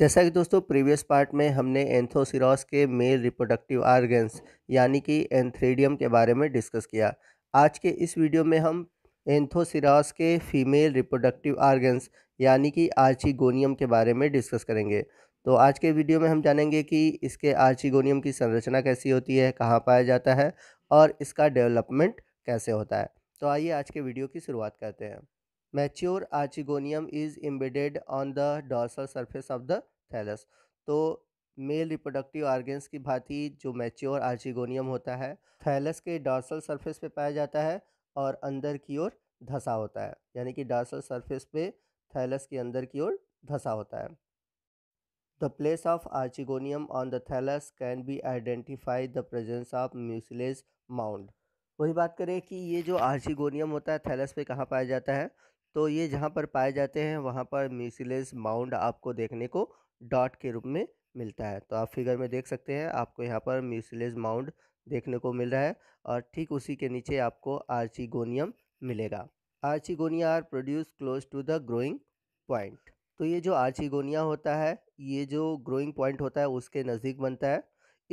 जैसा कि दोस्तों प्रीवियस पार्ट में हमने एंथोसिरोस के मेल रिप्रोडक्टिव आर्गन्स यानी कि एंथ्रेडियम के बारे में डिस्कस किया आज के इस वीडियो में हम एंथोसिरोस के फीमेल रिप्रोडक्टिव आर्गन्स यानी कि आर्चिगोनियम के बारे में डिस्कस करेंगे तो आज के वीडियो में हम जानेंगे कि इसके आर्चिगोनियम की संरचना कैसी होती है कहाँ पाया जाता है और इसका डेवलपमेंट कैसे होता है तो आइए आज के वीडियो की शुरुआत करते हैं mature archegonium is embedded on the dorsal surface of the thallus तो मेल रिप्रोडक्टिव ऑर्गेंस की भांति जो मैच्योर आर्चिगोनियम होता है थैलस के डॉर्सल सरफेस पे पाया जाता है और अंदर की ओर धसा होता है यानी कि डॉर्सल सरफेस पे थैलस के अंदर की ओर धसा होता है the place of archegonium on the thallus can be identify the presence of mucilage mound वही बात करें कि ये जो आर्चिगोनियम होता है थैलस पे कहाँ पाया जाता है तो ये जहाँ पर पाए जाते हैं वहाँ पर म्यूसिलेज माउंड आपको देखने को डॉट के रूप में मिलता है तो आप फिगर में देख सकते हैं आपको यहाँ पर म्यूसिलेज माउंड देखने को मिल रहा है और ठीक उसी के नीचे आपको आर्चिगोनियम मिलेगा archegonia are produce close to the growing point तो ये जो आर्चिगोनिया होता है ये जो ग्रोइंग पॉइंट होता है उसके नज़दीक बनता है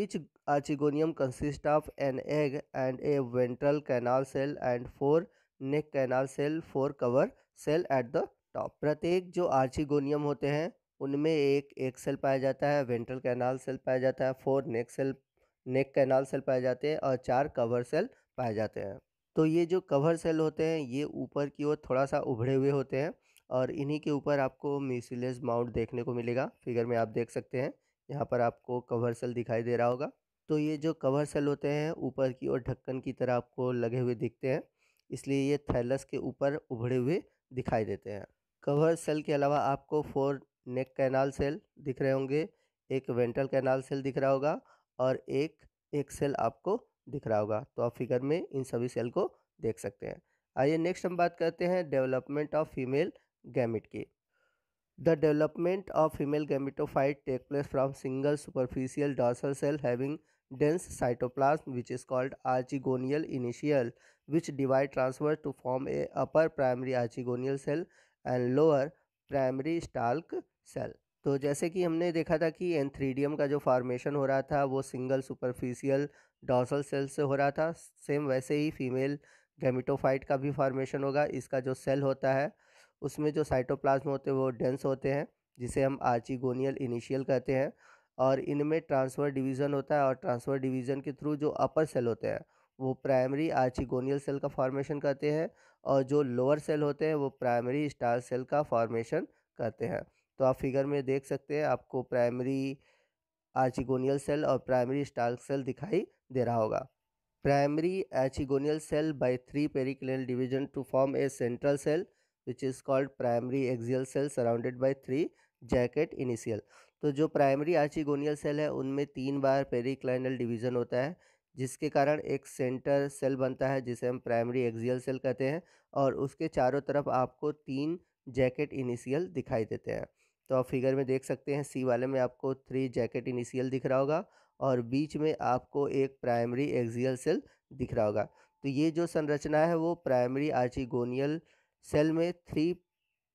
each archegonium consist of an egg and a ventral canal cell and four neck canal cell four cover cell at the top प्रत्येक जो आर्चिगोनियम होते हैं उनमें एक एक सेल पाया जाता है वेंट्रल कैनाल सेल पाया जाता है four neck cell neck canal cell पाए जाते हैं और चार कवर सेल पाए जाते हैं तो ये जो कवर सेल होते हैं ये ऊपर की ओर थोड़ा सा उभरे हुए होते हैं और इन्हीं के ऊपर आपको म्यूसिलेज माउंट देखने को मिलेगा फिगर में आप देख सकते हैं यहाँ पर आपको कवर सेल दिखाई दे रहा होगा तो ये जो कवर सेल होते हैं ऊपर की ओर ढक्कन की तरह आपको लगे हुए दिखते हैं इसलिए ये थैलस के ऊपर उभरे हुए दिखाई देते हैं कवर सेल के अलावा आपको फोर नेक कैनाल सेल दिख रहे होंगे एक वेंट्रल कैनाल सेल दिख रहा होगा और एक एक सेल आपको दिख रहा होगा तो आप फिगर में इन सभी सेल को देख सकते हैं आइए नेक्स्ट हम बात करते हैं डेवलपमेंट ऑफ फीमेल गैमिट की the development of female gametophyte take place from single superficial dorsal cell having dense cytoplasm which is called archegonial initial which divide transverse to form a upper primary archegonial cell and lower primary stalk cell तो जैसे कि हमने देखा था कि antheridium का जो formation हो रहा था वो सिंगल सुपरफिशियल डॉसल सेल से हो रहा था सेम वैसे ही फीमेल गेमिटोफाइट का भी फॉर्मेशन होगा इसका जो सेल होता है उसमें जो साइटोप्लाज्म होते हैं वो डेंस होते हैं जिसे हम आर्चिगोनियल इनिशियल कहते हैं और इनमें ट्रांसफर डिवीज़न होता है और ट्रांसफर डिवीज़न के थ्रू जो अपर सेल होते हैं वो प्राइमरी आर्चिगोनियल सेल का फॉर्मेशन करते हैं और जो लोअर सेल होते हैं वो प्राइमरी स्टार सेल का फॉर्मेशन करते हैं तो आप फिगर में देख सकते हैं आपको प्राइमरी आर्चिगोनियल सेल और प्राइमरी स्टार सेल दिखाई दे रहा होगा primary archegonial cell by three periclinal division to form a central cell which is called primary axial cell surrounded by three jacket initial तो जो प्राइमरी आर्चिगोनियल सेल है उनमें तीन बार पेरिक्लाइनल डिवीज़न होता है जिसके कारण एक सेंटर सेल बनता है जिसे हम प्राइमरी एक्जियल सेल कहते हैं और उसके चारों तरफ आपको तीन जैकेट इनिशियल दिखाई देते हैं तो आप फिगर में देख सकते हैं सी वाले में आपको थ्री जैकेट इनिशियल दिख रहा होगा और बीच में आपको एक प्राइमरी एक्जियल सेल दिख रहा होगा तो ये जो संरचना है वो प्राइमरी आर्चिगोनियल सेल में थ्री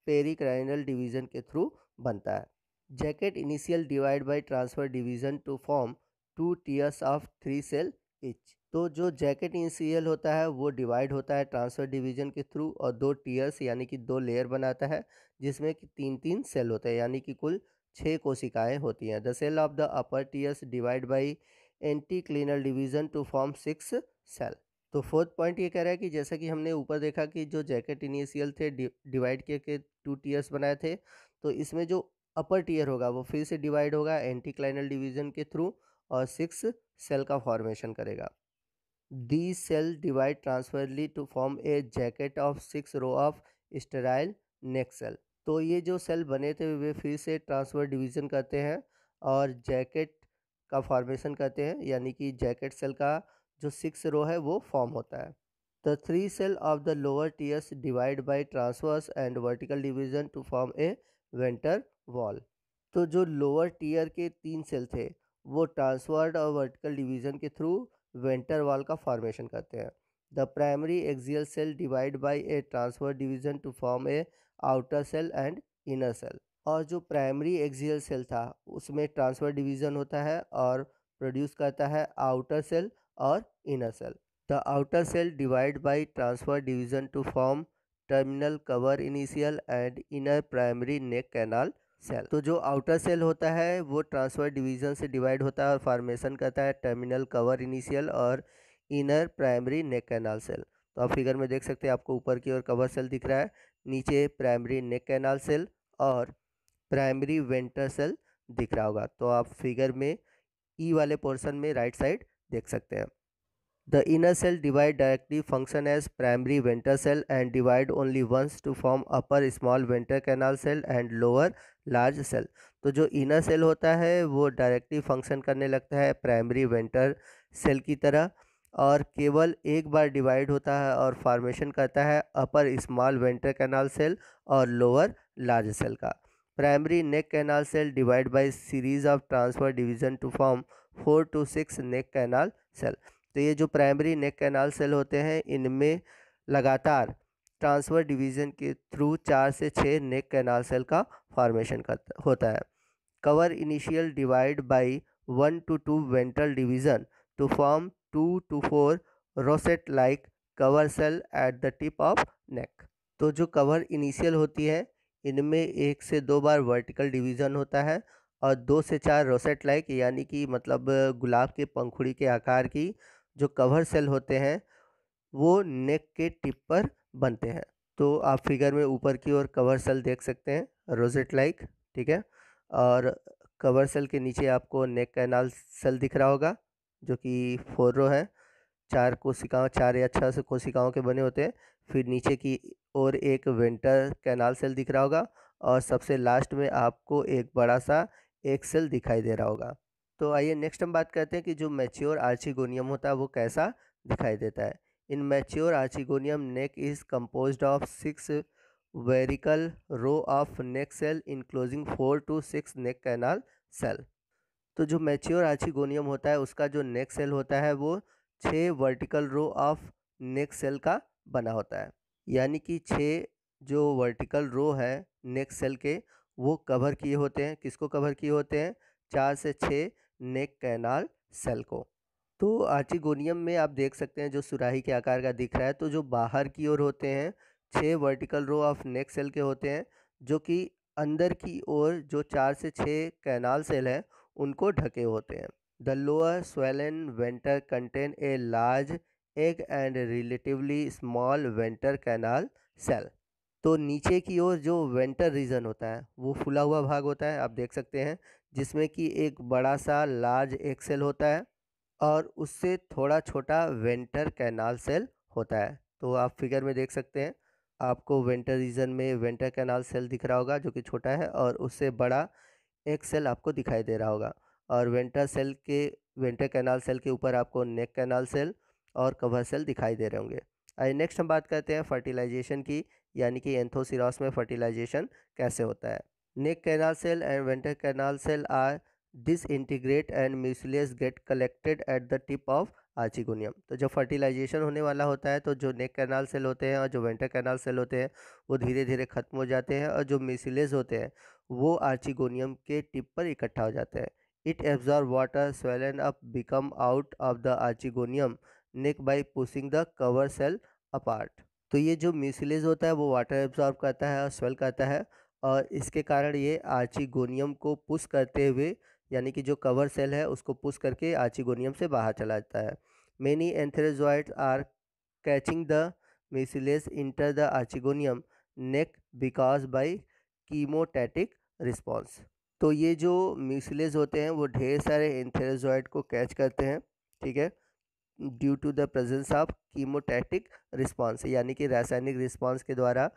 पेरिक्राइनल डिवीज़न के थ्रू बनता है jacket initial divide by transfer division to form two tiers of three cell each तो जो जैकेट इनिशियल होता है वो डिवाइड होता है ट्रांसफर डिवीजन के थ्रू और दो टीयर्स यानी कि दो लेयर बनाता है जिसमें कि तीन तीन सेल होते हैं यानी कि कुल छः कोशिकाएं होती हैं the cell of the upper tiers divide by anticlinal division to form six cell तो फोर्थ पॉइंट ये कह रहा है कि जैसा कि हमने ऊपर देखा कि जो जैकेट इनिशियल थे डिवाइड करके टू टीयर्स बनाए थे तो इसमें जो अपर टीयर होगा वो फिर से डिवाइड होगा एंटी क्लाइनल डिवीजन के थ्रू और सिक्स सेल का फॉर्मेशन करेगा the cell divide transversely to form a jacket of six row of sterile neck cell तो ये जो सेल बने थे वे फिर से ट्रांसफर डिवीजन करते हैं और जैकेट का फॉर्मेशन करते हैं यानी कि जैकेट सेल का जो सिक्स रो है वो फॉर्म होता है the three cell of the lower tiers divide by transverse and vertical division to form a venter wall तो जो लोअर टीयर के तीन सेल थे वो ट्रांसवर्ड और वर्टिकल डिवीजन के थ्रू वेंटर वॉल का फॉर्मेशन करते हैं the primary axial cell divide by a transverse division to form a outer cell and inner cell और जो प्राइमरी एक्जियल सेल था उसमें ट्रांसवर्ड डिवीजन होता है और प्रोड्यूस करता है आउटर सेल और inner cell the outer cell divide by transverse division to form terminal cover initial and inner primary neck canal cell तो जो आउटर सेल होता है वो ट्रांसफर डिवीजन से डिवाइड होता है और फॉर्मेशन करता है टर्मिनल कवर इनिशियल और inner primary neck canal cell तो आप फिगर में देख सकते हैं आपको ऊपर की ओर कवर सेल दिख रहा है नीचे प्राइमरी नेक कैनाल सेल और प्राइमरी वेंटर सेल दिख रहा होगा तो आप फिगर में ई e वाले पोर्सन में राइट साइड देख सकते हैं The inner cell divide directly function as primary ventral cell and divide only once to form upper small ventral canal cell and lower large cell. तो जो inner cell होता है वो डायरेक्टली फंक्शन करने लगता है प्राइमरी वेंटर सेल की तरह और केवल एक बार डिवाइड होता है और फॉर्मेशन करता है upper small venter canal cell और लोअर लार्ज सेल का primary neck canal cell divide by series of transverse division to form four to six neck canal cell तो ये जो प्राइमरी नेक कैनाल सेल होते हैं इनमें लगातार ट्रांसफर डिवीज़न के थ्रू चार से छः नेक कैनाल सेल का फॉर्मेशन करता होता है cover initial divide by one to two ventral division to form two to four rosette like cover cell at the tip of neck तो जो कवर इनिशियल होती है इनमें एक से दो बार वर्टिकल डिवीज़न होता है और दो से चार रोसेट लाइक यानी कि मतलब गुलाब के पंखुड़ी के आकार की जो कवर सेल होते हैं वो नेक के टिप पर बनते हैं तो आप फिगर में ऊपर की ओर कवर सेल देख सकते हैं रोजेट लाइक ठीक है और कवर सेल के नीचे आपको नेक कैनाल सेल दिख रहा होगा जो कि फोर रो है चार कोशिकाओं चार या छः से कोशिकाओं के बने होते हैं फिर नीचे की ओर एक वेंटर कैनाल सेल दिख रहा होगा और सबसे लास्ट में आपको एक बड़ा सा एक सेल दिखाई दे रहा होगा तो आइए नेक्स्ट हम बात करते हैं कि जो मैच्योर आर्चिगोनियम होता है वो कैसा दिखाई देता है in mature archegonium neck is composed of six vertical row of neck cell enclosing four to six neck canal cell तो जो मैच्योर आर्चिगोनियम होता है उसका जो नेक सेल होता है वो छः vertical row of neck cell का बना होता है यानी कि छः जो वर्टिकल रो है नेक सेल के वो कवर किए होते हैं किसको कवर किए होते हैं चार से छः नेक कैनाल सेल को तो आर्टिगोनियम में आप देख सकते हैं जो सुराही के आकार का दिख रहा है तो जो बाहर की ओर होते हैं छः vertical row of neck cell के होते हैं जो कि अंदर की ओर जो चार से छः कैनाल सेल हैं उनको ढके होते हैं the lower swollen venter contain a large egg and relatively small venter canal cell तो नीचे की ओर जो वेंटर रीजन होता है वो फुला हुआ भाग होता है आप देख सकते हैं जिसमें कि एक बड़ा सा लार्ज एक्सेल होता है और उससे थोड़ा छोटा वेंटर कैनाल सेल होता है तो आप फिगर में देख सकते हैं आपको वेंटर रीजन में वेंटर कैनाल सेल दिख रहा होगा जो कि छोटा है और उससे बड़ा एक सेल आपको दिखाई दे रहा होगा और वेंटर सेल के वेंटर कैनाल सेल के ऊपर आपको नेक कैनाल सेल और कवर सेल दिखाई दे रहे होंगे आइए नेक्स्ट हम बात करते हैं फर्टिलाइजेशन की यानी कि एंथोसिरास में फर्टिलाइजेशन कैसे होता है neck canal cell and venter canal cell are integrate and mucilage get collected at the tip of archegonium तो जब फर्टिलाइजेशन होने वाला होता है तो जो नेक कैनाल सेल होते हैं और जो वेंटर कैनाल सेल होते हैं वो धीरे धीरे ख़त्म हो जाते हैं और जो म्यूसिलियस होते हैं वो आर्चिगोनियम के टिप पर इकट्ठा हो जाते हैं it absorb water swollen up become out of the archegonium neck by pushing the cover cell apart तो ये जो म्यूसिलेज होता है वो वाटर एब्जॉर्ब करता है और स्वेल करता है और इसके कारण ये आर्चिगोनियम को पुश करते हुए यानी कि जो कवर सेल है उसको पुश करके आर्चिगोनियम से बाहर चला जाता है many antherozoids are catching the mucilage enter the archegonium neck because by chemotactic response तो ये जो म्यूसिलेज होते हैं वो ढेर सारे एंथेरेजॉइड को कैच करते हैं ठीक है due to the presence of chemotactic response यानी कि रासायनिक रिस्पॉन्स के द्वारा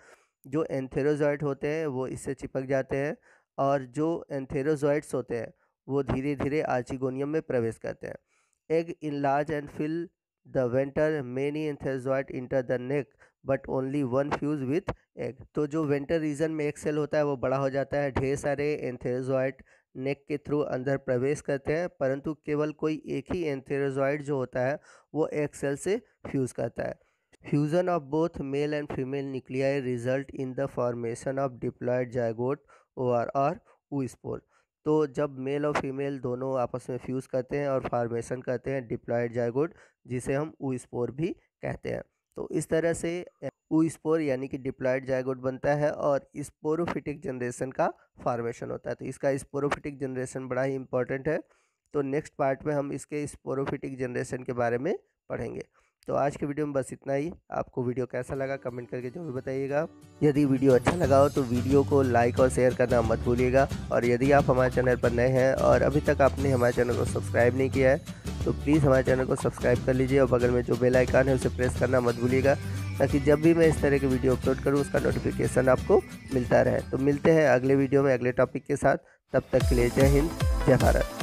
जो एंथेरोजॉइड होते हैं वो इससे चिपक जाते हैं और जो एंथेरोजॉइड्स होते हैं वो धीरे धीरे आर्चिगोनियम में प्रवेश करते हैं egg enlarge and fill the venter many antherozoid enter the neck but only one fuse with egg तो जो वेंटर रीजन में एक सेल होता है वो बड़ा हो जाता है ढेर सारे एंथेरोजॉइड नेक के थ्रू अंदर प्रवेश करते हैं परंतु केवल कोई एक ही एंथेरोजॉइड जो होता है वो एक सेल से फ्यूज़ करता है fusion of both male and female nuclei result in the formation of diploid zygote or और स्पोर तो जब मेल और फीमेल दोनों आपस में फ्यूज़ करते हैं और फार्मेशन करते हैं डिप्लॉयड जायगोट जिसे हम स्पोर भी कहते हैं तो इस तरह से ऊ स्पोर यानी कि डिप्लॉयड जायगोट बनता है और स्पोरोफिटिक जनरेशन का फॉर्मेशन होता है तो इसका स्पोरोफिटिक जनरेशन बड़ा ही इंपॉर्टेंट है तो नेक्स्ट पार्ट में हम इसके स्पोरोफिटिक जनरेशन के बारे में पढ़ेंगे तो आज के वीडियो में बस इतना ही आपको वीडियो कैसा लगा कमेंट करके जरूर बताइएगा यदि वीडियो अच्छा लगा हो तो वीडियो को लाइक और शेयर करना मत भूलिएगा और यदि आप हमारे चैनल पर नए हैं और अभी तक आपने हमारे चैनल को सब्सक्राइब नहीं किया है तो प्लीज़ हमारे चैनल को सब्सक्राइब कर लीजिए और बगल में जो बेल है उसे प्रेस करना मत भूलिएगा ताकि जब भी मैं इस तरह के वीडियो अपलोड करूँ उसका नोटिफिकेशन आपको मिलता रहे तो मिलते हैं अगले वीडियो में अगले टॉपिक के साथ तब तक के लिए जय हिंद जय भारत